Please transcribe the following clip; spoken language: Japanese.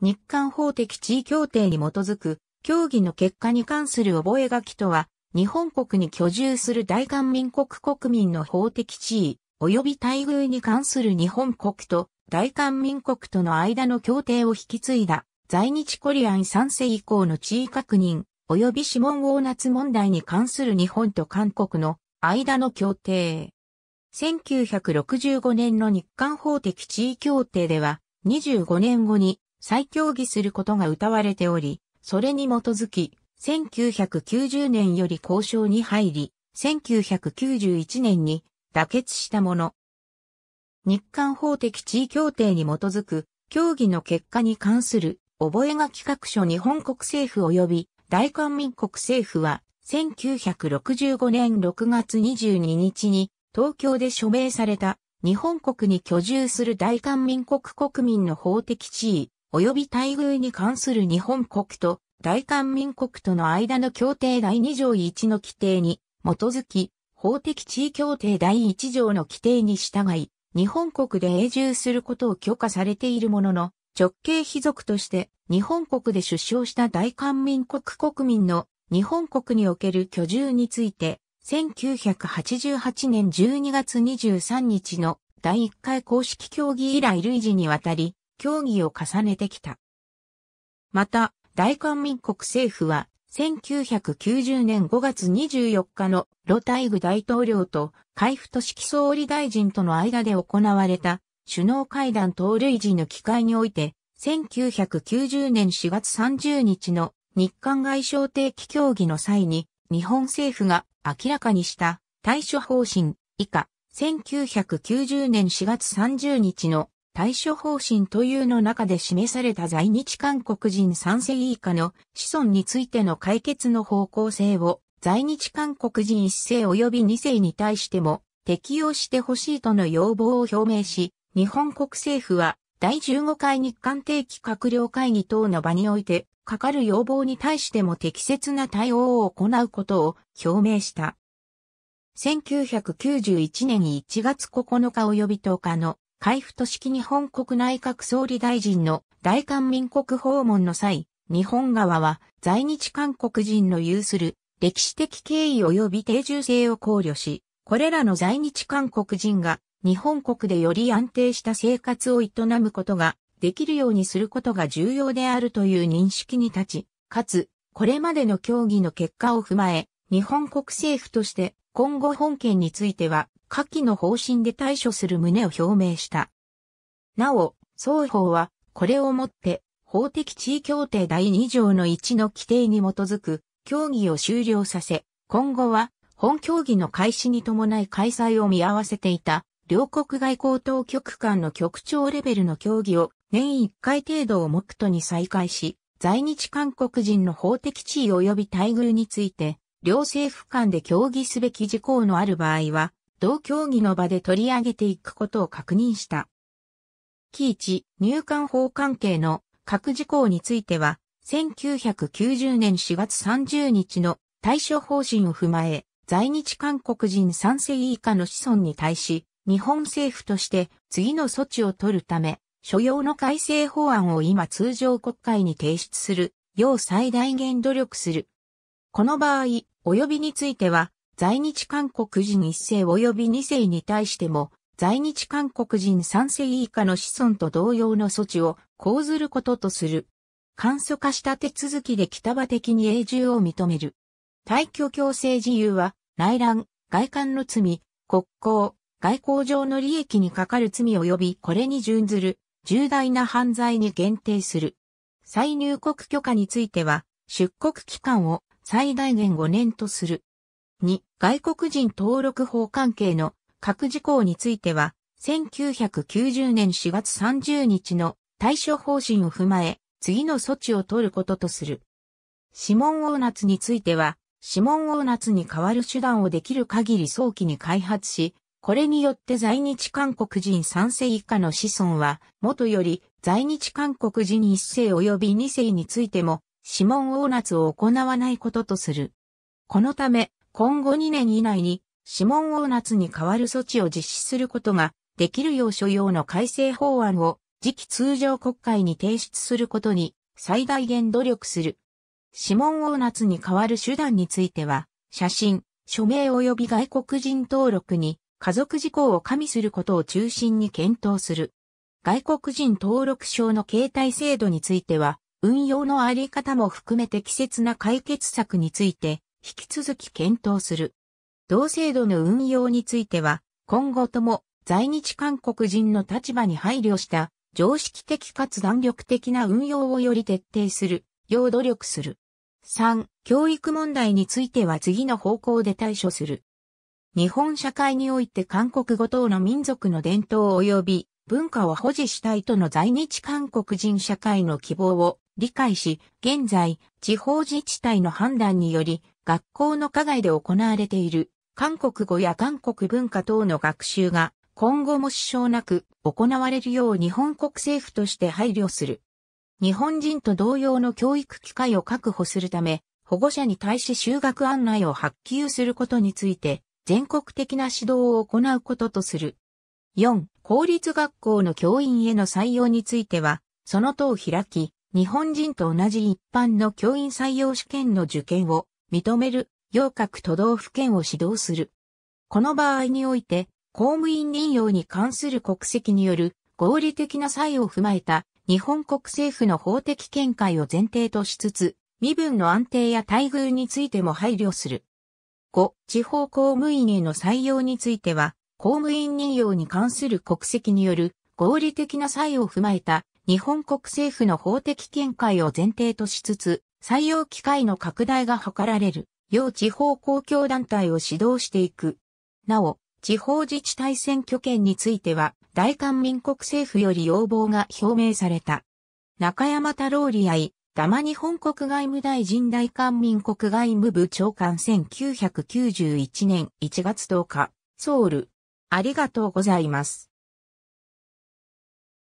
日韓法的地位協定に基づく、協議の結果に関する覚書とは、日本国に居住する大韓民国国民の法的地位、及び待遇に関する日本国と大韓民国との間の協定を引き継いだ、在日コリアン3世以降の地位確認、及び指紋王夏問題に関する日本と韓国の間の協定。1965年の日韓法的地位協定では、25年後に再協議することが謳われており、それに基づき、1990年より交渉に入り、1991年に妥結したもの。日韓法的地位協定に基づく協議の結果に関する覚書企画書日本国政府及び大韓民国政府は1965年6月22日に東京で署名された日本国に居住する大韓民国国民の法的地位及び待遇に関する日本国と大韓民国との間の協定第2条1の規定に基づき、法的地位協定第1条の規定に従い、日本国で永住することを許可されているものの、直系貴族として日本国で出生した大韓民国国民の日本国における居住について、1988年12月23日の第1回公式協議以来累次にわたり、協議を重ねてきた。また、大韓民国政府は、1990年5月24日のロタイグ大統領と海部都市総理大臣との間で行われた首脳会談等類似の機会において、1990年4月30日の日韓外相定期協議の際に、日本政府が明らかにした対処方針以下、1990年4月30日の対処方針というの中で示された在日韓国人3世以下の子孫についての解決の方向性を在日韓国人1世及び2世に対しても適用してほしいとの要望を表明し、日本国政府は第15回日韓定期閣僚会議等の場において、かかる要望に対しても適切な対応を行うことを表明した。1991年1月9日及び10日の海部市樹日本国内閣総理大臣の大韓民国訪問の際、日本側は在日韓国人の有する歴史的経緯及び定住性を考慮し、これらの在日韓国人が日本国でより安定した生活を営むことができるようにすることが重要であるという認識に立ち、かつ、これまでの協議の結果を踏まえ、日本国政府として今後本件については、下記の方針で対処する旨を表明した。なお、双方は、これをもって、法的地位協定第2条の1の規定に基づく、協議を終了させ、今後は、本協議の開始に伴い開催を見合わせていた、両国外交当局間の局長レベルの協議を年1回程度を目途に再開し、在日韓国人の法的地位及び待遇について、両政府間で協議すべき事項のある場合は、同協議の場で取り上げていくことを確認した。期一、入管法関係の各事項については、1990年4月30日の対処方針を踏まえ、在日韓国人3世以下の子孫に対し、日本政府として次の措置を取るため、所要の改正法案を今通常国会に提出する、要最大限努力するこの場合、及びについては、在日韓国人1世及び2世に対しても、在日韓国人3世以下の子孫と同様の措置を講ずることとする。簡素化した手続きで北場的に永住を認める。退去強制自由は、内乱、外観の罪、国交、外交上の利益にかかる罪及びこれに準ずる、重大な犯罪に限定する。再入国許可については、出国期間を最大限5年とする。2、外国人登録法関係の各事項については、1990年4月30日の対処方針を踏まえ、次の措置を取ることとする。指紋オーナツについては、指紋オーナツに代わる手段をできる限り早期に開発し、これによって在日韓国人3世以下の子孫は、元より在日韓国人1世及び2世についても、指紋ナツを行わないこととする。このため、今後2年以内に指紋ナツに代わる措置を実施することができるよう所要の改正法案を次期通常国会に提出することに最大限努力する。指紋ナツに代わる手段については、写真、署名及び外国人登録に家族事項を加味することを中心に検討する。外国人登録証の携帯制度については、運用のあり方も含めて適切な解決策について、引き続き検討する。同制度の運用については、今後とも在日韓国人の立場に配慮した常識的かつ弾力的な運用をより徹底する、よう努力する。3、教育問題については次の方向で対処する。日本社会において韓国語等の民族の伝統及び文化を保持したいとの在日韓国人社会の希望を理解し、現在、地方自治体の判断により、学校の課外で行われている、韓国語や韓国文化等の学習が、今後も支障なく行われるよう日本国政府として配慮する。日本人と同様の教育機会を確保するため、保護者に対し就学案内を発給することについて、全国的な指導を行うこととする。4、公立学校の教員への採用については、その等開き、日本人と同じ一般の教員採用試験の受験を認める、要各都道府県を指導する。この場合において、公務員任用に関する国籍による合理的な際を踏まえた日本国政府の法的見解を前提としつつ、身分の安定や待遇についても配慮する。5、地方公務員への採用については、公務員任用に関する国籍による合理的な際を踏まえた日本国政府の法的見解を前提としつつ、採用機会の拡大が図られる、要地方公共団体を指導していく。なお、地方自治体選挙権については、大韓民国政府より要望が表明された。中山太郎利愛、玉日本国外務大臣大韓民国外務部長官1991年1月10日、ソウル。ありがとうございます。